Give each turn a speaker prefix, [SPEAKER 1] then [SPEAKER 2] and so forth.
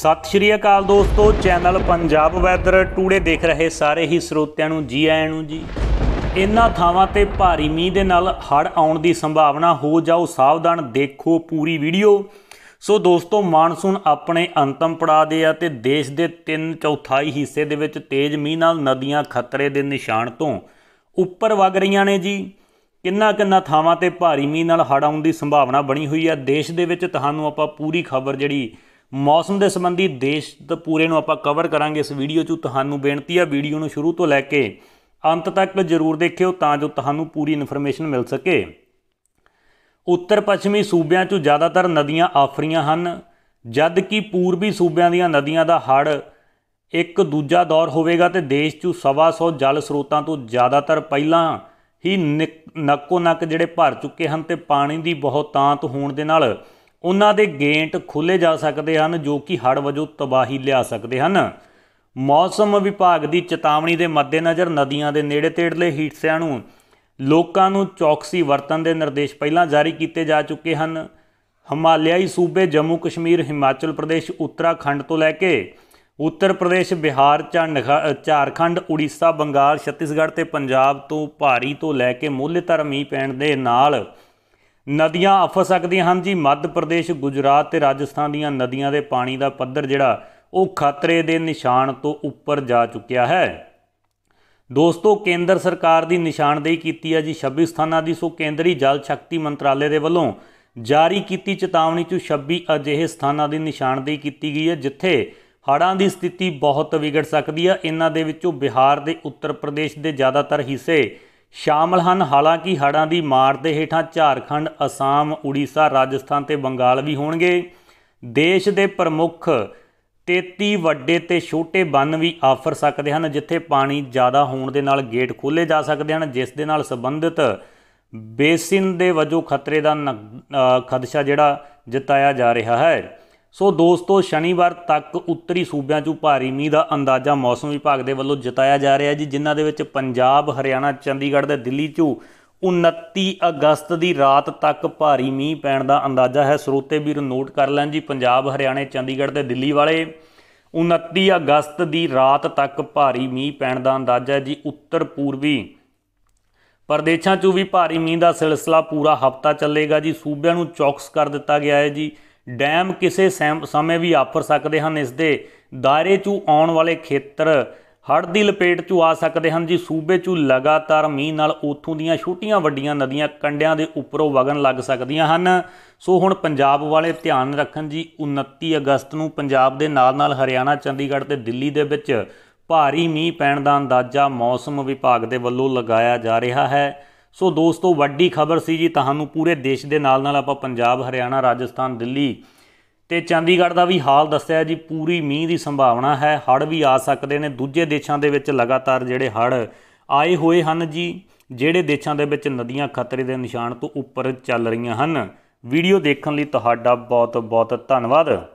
[SPEAKER 1] ਸਤਿ ਸ਼੍ਰੀ ਅਕਾਲ ਦੋਸਤੋ channel Punjab weather today ਦੇਖ ਰਹੇ ਸਾਰੇ ਹੀ ਸਰੋਤਿਆਂ ਨੂੰ ਜੀ ਆਇਆਂ ਨੂੰ ਜੀ ਇਨ੍ਹਾਂ ਥਾਵਾਂ ਤੇ ਭਾਰੀ ਮੀਂਹ ਦੇ ਨਾਲ ਹੜ ਆਉਣ ਦੀ ਸੰਭਾਵਨਾ ਹੋ ਜਾਓ ਸਾਵਧਾਨ ਦੇਖੋ ਪੂਰੀ ਵੀਡੀਓ ਸੋ ਦੋਸਤੋ ਮਾਨਸੂਨ ਆਪਣੇ ਅੰਤਮ ਪੜਾਅ ਦੇ ਆ ਤੇ ਦੇਸ਼ ਦੇ 3 4 ਹਿੱਸੇ ਦੇ ਵਿੱਚ ਤੇਜ਼ ਮੀਂਹ ਨਾਲ ਨਦੀਆਂ ਖਤਰੇ ਦੇ ਨਿਸ਼ਾਨ ਤੋਂ ਉੱਪਰ ਵਗ ਰਹੀਆਂ ਨੇ ਜੀ ਕਿੰਨਾ ਕਿੰਨਾ ਥਾਵਾਂ ਤੇ ਭਾਰੀ ਮੀਂਹ ਨਾਲ ਹੜ ਆਉਣ ਦੀ ਸੰਭਾਵਨਾ ਬਣੀ ਹੋਈ ਆ ਦੇਸ਼ ਦੇ ਵਿੱਚ ਤੁਹਾਨੂੰ ਆਪਾਂ ਪੂਰੀ ਖਬਰ ਜਿਹੜੀ ਮੌਸਮ ਦੇ ਸੰਬੰਧੀ ਦੇਸ਼ ਦੇ ਪੂਰੇ ਨੂੰ ਆਪਾਂ ਕਵਰ ਕਰਾਂਗੇ ਇਸ ਵੀਡੀਓ 'ਚ ਤੁਹਾਨੂੰ ਬੇਨਤੀ ਆ ਵੀਡੀਓ ਨੂੰ ਸ਼ੁਰੂ ਤੋਂ ਲੈ ਕੇ ਅੰਤ ਤੱਕ ਜ਼ਰੂਰ ਦੇਖਿਓ ਤਾਂ ਜੋ ਤੁਹਾਨੂੰ ਪੂਰੀ ਇਨਫੋਰਮੇਸ਼ਨ ਮਿਲ ਸਕੇ ਉੱਤਰ ਪੱਛਮੀ ਸੂਬਿਆਂ 'ਚ ਜ਼ਿਆਦਾਤਰ ਨਦੀਆਂ ਆਫਰੀਆਂ ਹਨ ਜਦ ਕਿ ਪੂਰਬੀ ਸੂਬਿਆਂ ਦੀਆਂ ਨਦੀਆਂ ਦਾ ਹੜ ਇੱਕ ਦੂਜਾ ਦੌਰ ਹੋਵੇਗਾ ਤੇ ਦੇਸ਼ 'ਚ 125 ਜਲ ਸਰੋਤਾਂ ਤੋਂ ਜ਼ਿਆਦਾਤਰ ਪਹਿਲਾਂ ਹੀ ਨੱਕੋ ਨੱਕ ਜਿਹੜੇ ਭਰ ਚੁੱਕੇ ਹਨ ਤੇ ਪਾਣੀ ਦੀ ਬਹੁਤਾਂਤ ਹੋਣ ਦੇ ਨਾਲ ਉਹਨਾਂ ਦੇ ਗੇਂਟ ਖੁੱਲੇ ਜਾ ਸਕਦੇ ਹਨ ਜੋ ਕਿ ਹੜ ਵਜੋਂ ਤਬਾਹੀ ਲਿਆ ਸਕਦੇ ਹਨ ਮੌਸਮ ਵਿਭਾਗ ਦੀ ਚੇਤਾਵਨੀ ਦੇ ਮੱਦੇਨਜ਼ਰ ਨਦੀਆਂ ਦੇ ਨੇੜੇ ਤੇੜਲੇ ਹਿੱਸਿਆਂ ਨੂੰ ਲੋਕਾਂ ਨੂੰ ਚੌਕਸੀ ਵਰਤਣ ਦੇ ਨਿਰਦੇਸ਼ ਪਹਿਲਾਂ ਜਾਰੀ ਕੀਤੇ ਜਾ ਚੁੱਕੇ ਹਨ ਹਿਮਾਲਿਆਈ ਸੂਬੇ ਜੰਮੂ ਕਸ਼ਮੀਰ ਹਿਮਾਚਲ ਪ੍ਰਦੇਸ਼ ਉੱਤਰਾਖੰਡ ਤੋਂ ਲੈ ਕੇ ਉੱਤਰ ਪ੍ਰਦੇਸ਼ ਬਿਹਾਰ ਝਾਰਖੰਡ ਉੜੀਸਾ ਬੰਗਾਲ ਛੱਤੀਸਗੜ੍ਹ ਤੇ ਪੰਜਾਬ ਤੋਂ ਭਾਰੀ ਤੋਂ ਲੈ ਕੇ ਮੂਲਧਾਰ ਧਰਮੀ ਪੈਣ ਦੇ ਨਾਲ ਨਦੀਆਂ ਆਫਤ ਸਕਦੀਆਂ ਹਨ ਜੀ ਮੱਧ ਪ੍ਰਦੇਸ਼ ਗੁਜਰਾਤ ਤੇ ਰਾਜਸਥਾਨ ਦੀਆਂ ਨਦੀਆਂ ਦੇ ਪਾਣੀ ਦਾ ਪੱਧਰ ਜਿਹੜਾ ਉਹ ਖਤਰੇ ਦੇ ਨਿਸ਼ਾਨ ਤੋਂ ਉੱਪਰ ਜਾ ਚੁੱਕਿਆ ਹੈ ਦੋਸਤੋ ਕੇਂਦਰ ਸਰਕਾਰ ਦੀ ਨਿਸ਼ਾਨਦੇਹੀ ਕੀਤੀ ਹੈ ਜੀ 26 ਸਥਾਨਾਂ ਦੀ ਸੋ ਕੇਂਦਰੀ ਜਲ ਸ਼ਕਤੀ ਮੰਤਰਾਲੇ ਦੇ ਵੱਲੋਂ ਜਾਰੀ ਕੀਤੀ ਚੇਤਾਵਨੀ ਚੋਂ 26 ਅਜਿਹੇ ਸਥਾਨਾਂ ਦੀ ਨਿਸ਼ਾਨਦੇਹੀ ਕੀਤੀ ਗਈ ਹੈ ਜਿੱਥੇ ਹੜ੍ਹਾਂ ਦੀ ਸਥਿਤੀ ਬਹੁਤ ਵਿਗੜ ਸਕਦੀ ਹੈ ਇਹਨਾਂ ਦੇ ਵਿੱਚੋਂ ਬਿਹਾਰ ਦੇ ਉੱਤਰ ਪ੍ਰਦੇਸ਼ ਦੇ ਜ਼ਿਆਦਾਤਰ ਹਿੱਸੇ ਸ਼ਾਮਲ ਹਨ ਹਾਲਾਂਕਿ ਹੜ੍ਹਾਂ ਦੀ ਮਾਰ ਦੇ ਹੇਠਾਂ ਝਾਰਖੰਡ ਅਸਾਮ ਉੜੀਸਾ ਰਾਜਸਥਾਨ ਤੇ ਬੰਗਾਲ ਵੀ ਹੋਣਗੇ ਦੇਸ਼ ਦੇ ਪ੍ਰਮੁੱਖ 33 ਵੱਡੇ ਤੇ ਛੋਟੇ ਬੰਨ ਵੀ ਆਫਰ ਸਕਦੇ ਹਨ ਜਿੱਥੇ ਪਾਣੀ ਜ਼ਿਆਦਾ ਹੋਣ ਦੇ ਨਾਲ ਗੇਟ ਖੋਲੇ ਜਾ ਸਕਦੇ ਹਨ ਜਿਸ ਦੇ ਨਾਲ ਸੰਬੰਧਿਤ ਬੇਸਿਨ ਦੇ ਵਜੋਂ ਖਤਰੇ ਦਾ ਖਦਸ਼ਾ ਜਿਹੜਾ ਜਤਾਇਆ ਜਾ ਰਿਹਾ ਹੈ ਸੋ ਦੋਸਤੋ ਸ਼ਨੀਵਾਰ ਤੱਕ ਉੱਤਰੀ ਸੂਬਿਆਂ 'ਚ ਭਾਰੀ ਮੀਂਹ ਦਾ ਅੰਦਾਜ਼ਾ ਮੌਸਮ ਵਿਭਾਗ ਦੇ ਵੱਲੋਂ ਜਤਾਇਆ ਜਾ ਰਿਹਾ ਜੀ ਜਿਨ੍ਹਾਂ ਦੇ ਵਿੱਚ ਪੰਜਾਬ ਹਰਿਆਣਾ ਚੰਡੀਗੜ੍ਹ ਤੇ ਦਿੱਲੀ 'ਚ 29 ਅਗਸਤ ਦੀ ਰਾਤ ਤੱਕ ਭਾਰੀ ਮੀਂਹ ਪੈਣ ਦਾ ਅੰਦਾਜ਼ਾ ਹੈ ਸਰੋਤੇ ਵੀਰ ਨੋਟ ਕਰ ਲੈਣ ਜੀ ਪੰਜਾਬ ਹਰਿਆਣਾ ਚੰਡੀਗੜ੍ਹ ਤੇ ਦਿੱਲੀ ਵਾਲੇ 29 ਅਗਸਤ ਦੀ ਰਾਤ ਤੱਕ ਭਾਰੀ ਮੀਂਹ ਪੈਣ ਦਾ ਅੰਦਾਜ਼ਾ ਹੈ ਜੀ ਉੱਤਰ ਪੂਰਬੀ ਪ੍ਰਦੇਸ਼ਾਂ 'ਚ ਵੀ ਭਾਰੀ ਮੀਂਹ ਦਾ ਸਿਲਸਿਲਾ ਪੂਰਾ ਹਫ਼ਤਾ ਚੱਲੇਗਾ ਜੀ ਸੂਬਿਆਂ ਨੂੰ ਚੌਕਸ ਕਰ ਦਿੱਤਾ ਗਿਆ ਹੈ ਜੀ ਡੈਮ ਕਿਸੇ ਸਮੇਂ ਵੀ ਆਫਰ ਸਕਦੇ ਹਨ ਇਸ ਦੇ ਦਾਇਰੇ 'ਚੋਂ ਆਉਣ ਵਾਲੇ ਖੇਤਰ ਹੜ੍ਹ ਦੀ ਲਪੇਟ 'ਚੋਂ ਆ ਸਕਦੇ ਹਨ ਜੀ ਸੂਬੇ 'ਚੋਂ ਲਗਾਤਾਰ ਮੀਂਹ ਨਾਲ ਉਥੋਂ ਦੀਆਂ ਛੋਟੀਆਂ ਵੱਡੀਆਂ ਨਦੀਆਂ ਕੰਡਿਆਂ ਦੇ ਉੱਪਰੋਂ ਵਗਣ ਲੱਗ ਸਕਦੀਆਂ ਹਨ ਸੋ ਹੁਣ ਪੰਜਾਬ ਵਾਲੇ ਧਿਆਨ ਰੱਖਣ ਜੀ 29 ਅਗਸਤ ਨੂੰ ਪੰਜਾਬ ਦੇ ਨਾਲ-ਨਾਲ ਹਰਿਆਣਾ ਚੰਡੀਗੜ੍ਹ ਤੇ ਦਿੱਲੀ ਦੇ ਵਿੱਚ ਭਾਰੀ ਮੀਂਹ ਪੈਣ ਦਾ ਅੰਦਾਜ਼ਾ ਮੌਸਮ ਵਿਭਾਗ ਦੇ ਵੱਲੋਂ ਲਗਾਇਆ ਜਾ ਰਿਹਾ ਹੈ ਸੋ ਦੋਸਤੋ ਵੱਡੀ ਖਬਰ ਸੀ ਜੀ ਤੁਹਾਨੂੰ ਪੂਰੇ ਦੇਸ਼ ਦੇ ਨਾਲ ਨਾਲ ਆਪਾਂ ਪੰਜਾਬ ਹਰਿਆਣਾ ਰਾਜਸਥਾਨ ਦਿੱਲੀ ਤੇ ਚੰਡੀਗੜ੍ਹ ਦਾ ਵੀ ਹਾਲ ਦੱਸਿਆ ਜੀ ਪੂਰੀ ਮੀਂਹ ਦੀ ਸੰਭਾਵਨਾ ਹੈ ਹੜ ਵੀ ਆ ਸਕਦੇ ਨੇ ਦੂਜੇ ਦੇਸ਼ਾਂ ਦੇ ਵਿੱਚ ਲਗਾਤਾਰ ਜਿਹੜੇ ਹੜ ਆਏ ਹੋਏ ਹਨ ਜੀ ਜਿਹੜੇ ਦੇਸ਼ਾਂ ਦੇ ਵਿੱਚ ਨਦੀਆਂ ਖਤਰੇ ਦੇ ਨਿਸ਼ਾਨ ਤੋਂ ਉੱਪਰ ਚੱਲ ਰਹੀਆਂ ਹਨ ਵੀਡੀਓ ਦੇਖਣ ਲਈ ਤੁਹਾਡਾ ਬਹੁਤ ਬਹੁਤ ਧੰਨਵਾਦ